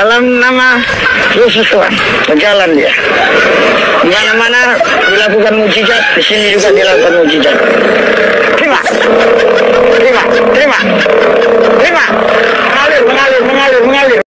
dalam nama Yesus Tuhan berjalan dia di mana mana dilakukan mujizat di sini juga dilakukan mujizat terima terima terima terima mengalir mengalir mengalir mengalir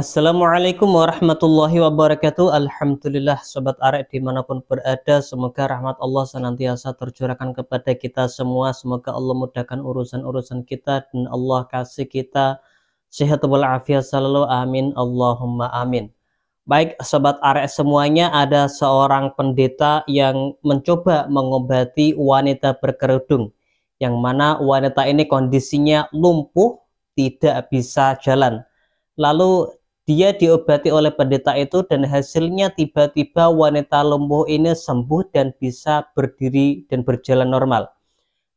Assalamualaikum warahmatullahi wabarakatuh. Alhamdulillah sobat arek dimanapun berada. Semoga rahmat Allah senantiasa tercurahkan kepada kita semua. Semoga Allah mudahkan urusan-urusan kita dan Allah kasih kita sehat walafiat selalu. Amin. Allahumma amin. Baik sobat arek semuanya ada seorang pendeta yang mencoba mengobati wanita berkerudung. Yang mana wanita ini kondisinya lumpuh tidak bisa jalan. Lalu dia diobati oleh pendeta itu dan hasilnya tiba-tiba wanita lumpuh ini sembuh dan bisa berdiri dan berjalan normal.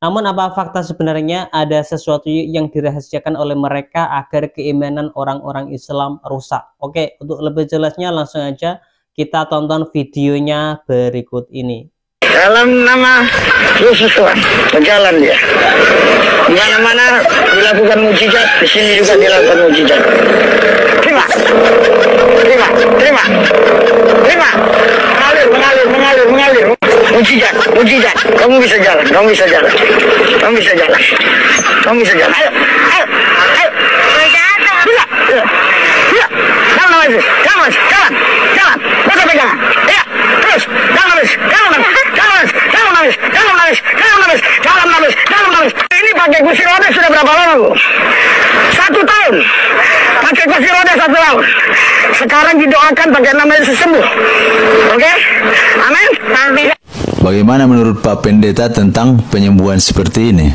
Namun apa fakta sebenarnya ada sesuatu yang dirahasiakan oleh mereka agar keimanan orang-orang Islam rusak. Oke, untuk lebih jelasnya langsung aja kita tonton videonya berikut ini. Dalam nama Yesus Tuhan, berjalan dia. Di mana-mana dilakukan mujizat, di sini juga dilakukan mujizat terima terima terima terima mengalir mengalir mengalir mengalir mujizat mujizat kamu bisa jalan kamu bisa jalan kamu bisa jalan kamu bisa jalan ayo ayo ayo bisa bisa bisa jangan Aziz jangan Aziz jalan jalan pakai pegangan iya terus jangan habis jangan habis jalan habis jangan habis jangan habis jalan kamu jangan habis jangan habis ini pakai kursi roda sudah berapa lama bu satu tahun pakai kursi roda satu lalu. Sekarang didoakan pakai nama Yesus sembuh. Oke? Okay? Amin. Amin. Bagaimana menurut Pak Pendeta tentang penyembuhan seperti ini?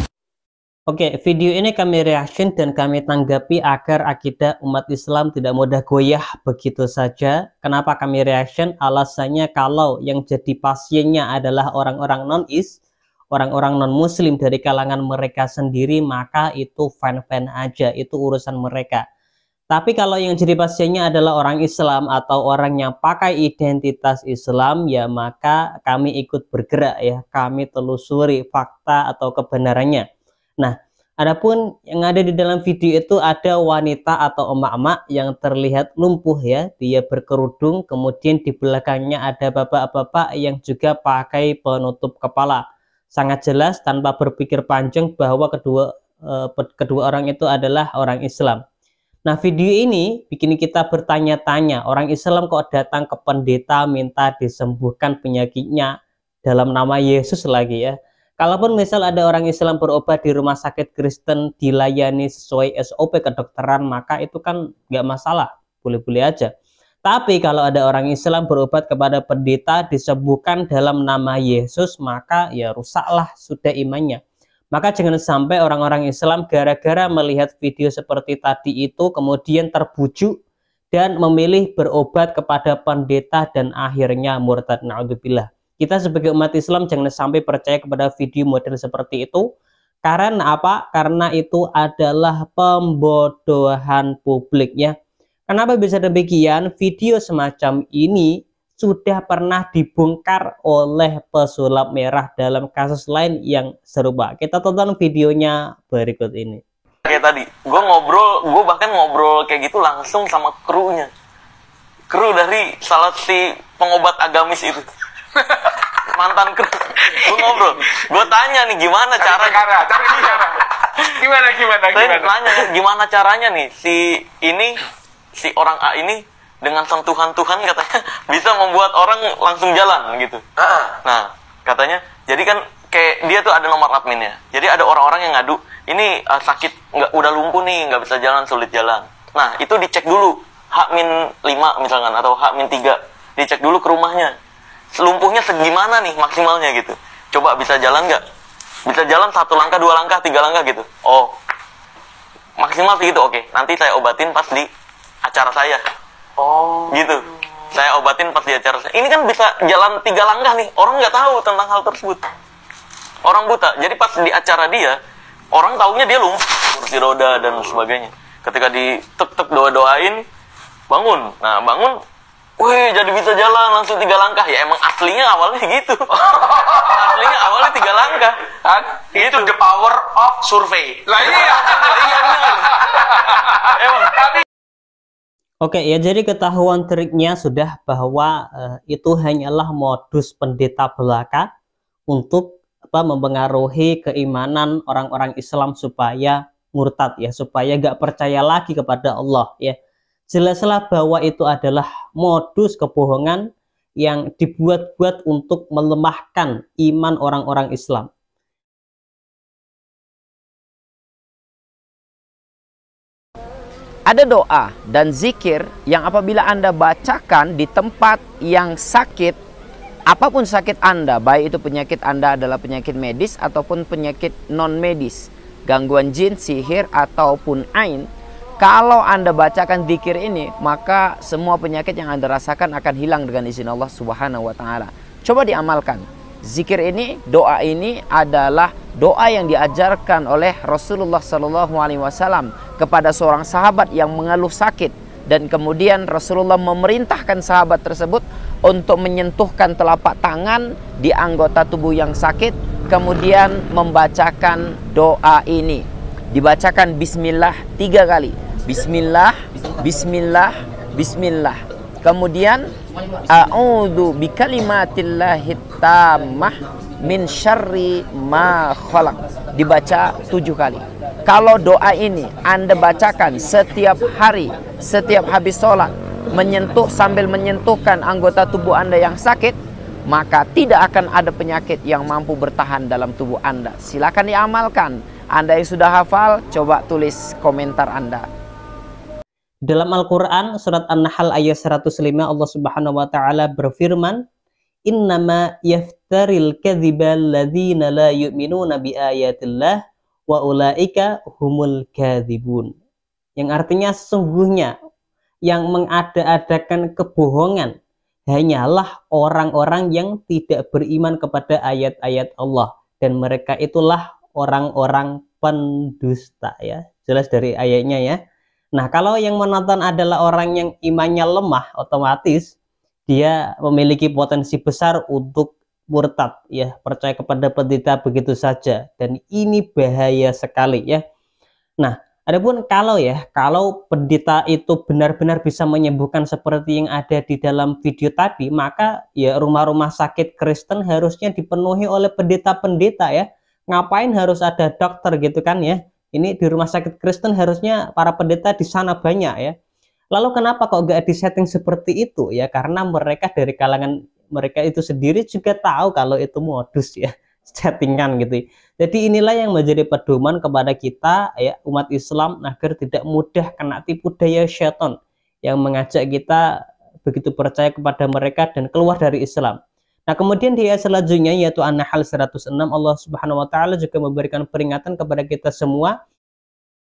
Oke, okay, video ini kami reaction dan kami tanggapi agar akidah umat Islam tidak mudah goyah begitu saja. Kenapa kami reaction? Alasannya kalau yang jadi pasiennya adalah orang-orang non-is, orang-orang non-muslim dari kalangan mereka sendiri, maka itu fan-fan aja, itu urusan mereka. Tapi kalau yang ciri pasiennya adalah orang Islam atau orang yang pakai identitas Islam, ya maka kami ikut bergerak ya, kami telusuri fakta atau kebenarannya. Nah, adapun yang ada di dalam video itu ada wanita atau emak-emak yang terlihat lumpuh ya, dia berkerudung, kemudian di belakangnya ada bapak-bapak yang juga pakai penutup kepala. Sangat jelas tanpa berpikir panjang bahwa kedua eh, kedua orang itu adalah orang Islam. Nah, video ini bikin kita bertanya-tanya, orang Islam kok datang ke pendeta minta disembuhkan penyakitnya dalam nama Yesus lagi ya. Kalaupun misal ada orang Islam berobat di rumah sakit Kristen dilayani sesuai SOP kedokteran, maka itu kan nggak masalah, boleh-boleh aja. Tapi kalau ada orang Islam berobat kepada pendeta disembuhkan dalam nama Yesus, maka ya rusaklah sudah imannya. Maka jangan sampai orang-orang Islam gara-gara melihat video seperti tadi itu kemudian terbujuk dan memilih berobat kepada pendeta dan akhirnya murtad naudzubillah. Kita sebagai umat Islam jangan sampai percaya kepada video model seperti itu karena apa? Karena itu adalah pembodohan publiknya. Kenapa bisa demikian? Video semacam ini sudah pernah dibongkar oleh pesulap merah dalam kasus lain yang serupa. Kita tonton videonya berikut ini. Kayak tadi, gue ngobrol, gue bahkan ngobrol kayak gitu langsung sama krunya. Kru dari salah si pengobat agamis itu. Mantan kru. Gue ngobrol, gue tanya nih gimana cari cara. cari cara, Gimana, gimana, gimana? tanya, gimana caranya nih si ini, si orang A ini dengan sentuhan Tuhan katanya bisa membuat orang langsung jalan gitu. uh Nah, katanya jadi kan kayak dia tuh ada nomor adminnya. Jadi ada orang-orang yang ngadu, ini uh, sakit nggak udah lumpuh nih, nggak bisa jalan, sulit jalan. Nah, itu dicek dulu hak min lima misalkan atau hak min tiga dicek dulu ke rumahnya. Lumpuhnya segimana nih maksimalnya gitu. Coba bisa jalan nggak? Bisa jalan satu langkah, dua langkah, tiga langkah gitu. Oh, maksimal segitu oke. Nanti saya obatin pas di acara saya oh gitu saya obatin pas di acara saya. Ini kan bisa jalan tiga langkah nih. Orang nggak tahu tentang hal tersebut. Orang buta. Jadi pas di acara dia, orang taunya dia lumpuh, kursi roda dan sebagainya. Ketika di tek tek doa doain, bangun. Nah bangun, Wih, jadi bisa jalan langsung tiga langkah ya emang aslinya awalnya gitu. aslinya awalnya tiga langkah. Kan? Itu gitu. the power of survey. Lah iya. iya Emang. Tapi Oke, ya jadi ketahuan triknya sudah bahwa eh, itu hanyalah modus pendeta belaka untuk apa mempengaruhi keimanan orang-orang Islam supaya murtad ya, supaya gak percaya lagi kepada Allah ya. Jelaslah bahwa itu adalah modus kebohongan yang dibuat-buat untuk melemahkan iman orang-orang Islam. Ada doa dan zikir yang apabila Anda bacakan di tempat yang sakit, apapun sakit Anda, baik itu penyakit Anda adalah penyakit medis ataupun penyakit non medis, gangguan jin, sihir ataupun ain, kalau Anda bacakan zikir ini, maka semua penyakit yang Anda rasakan akan hilang dengan izin Allah Subhanahu wa taala. Coba diamalkan zikir ini, doa ini adalah doa yang diajarkan oleh Rasulullah Shallallahu Alaihi Wasallam kepada seorang sahabat yang mengeluh sakit dan kemudian Rasulullah memerintahkan sahabat tersebut untuk menyentuhkan telapak tangan di anggota tubuh yang sakit kemudian membacakan doa ini dibacakan bismillah tiga kali bismillah bismillah bismillah Kemudian a'udzu bikalimatillahit tammah min syarri ma khalaq. Dibaca tujuh kali. Kalau doa ini Anda bacakan setiap hari, setiap habis sholat, menyentuh sambil menyentuhkan anggota tubuh Anda yang sakit, maka tidak akan ada penyakit yang mampu bertahan dalam tubuh Anda. Silakan diamalkan. Anda yang sudah hafal, coba tulis komentar Anda. Dalam Al-Quran, surat An-Nahl ayat 105, Allah subhanahu wa ta'ala berfirman, Innama yaftaril kadhiba alladhina la yu'minuna ayatillah wa ulaika humul kadhibun. Yang artinya sesungguhnya yang mengada-adakan kebohongan hanyalah orang-orang yang tidak beriman kepada ayat-ayat Allah dan mereka itulah orang-orang pendusta ya. Jelas dari ayatnya ya. Nah, kalau yang menonton adalah orang yang imannya lemah, otomatis dia memiliki potensi besar untuk murtad ya, percaya kepada pendeta begitu saja dan ini bahaya sekali ya. Nah, adapun kalau ya, kalau pendeta itu benar-benar bisa menyembuhkan seperti yang ada di dalam video tadi, maka ya rumah-rumah sakit Kristen harusnya dipenuhi oleh pendeta-pendeta ya. Ngapain harus ada dokter gitu kan ya? Ini di rumah sakit Kristen harusnya para pendeta di sana banyak ya. Lalu kenapa kok gak disetting seperti itu ya? Karena mereka dari kalangan mereka itu sendiri juga tahu kalau itu modus ya settingan gitu. Ya. Jadi inilah yang menjadi pedoman kepada kita ya umat Islam agar tidak mudah kena tipu daya syaitan yang mengajak kita begitu percaya kepada mereka dan keluar dari Islam. Nah, kemudian di ayat selanjutnya yaitu An-Nahl 106 Allah Subhanahu wa taala juga memberikan peringatan kepada kita semua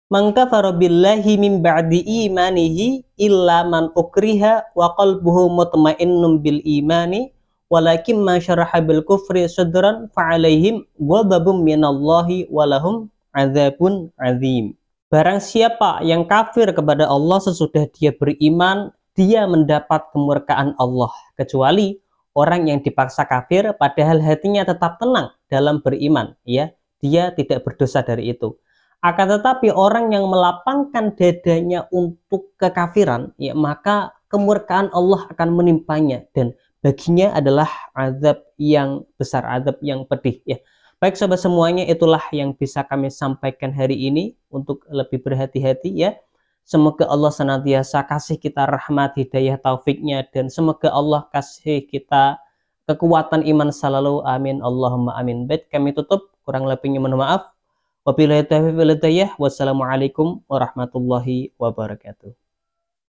Mangka farobillahi min ba'di imanihi illa man ukriha wa qalbuhu mutmainnun bil imani walakin ma syaraha bil kufri sadran fa'alaihim ghadabun minallahi walahum azabun azim. Barang siapa yang kafir kepada Allah sesudah dia beriman, dia mendapat kemurkaan Allah kecuali orang yang dipaksa kafir padahal hatinya tetap tenang dalam beriman ya dia tidak berdosa dari itu akan tetapi orang yang melapangkan dadanya untuk kekafiran ya maka kemurkaan Allah akan menimpanya dan baginya adalah azab yang besar azab yang pedih ya baik sobat semuanya itulah yang bisa kami sampaikan hari ini untuk lebih berhati-hati ya Semoga Allah senantiasa kasih kita rahmat, hidayah, taufiknya. Dan semoga Allah kasih kita kekuatan iman selalu. Amin. Allahumma amin. Baik, kami tutup. Kurang lebihnya mohon maaf. Wabillahi taufiq Wassalamualaikum warahmatullahi wabarakatuh.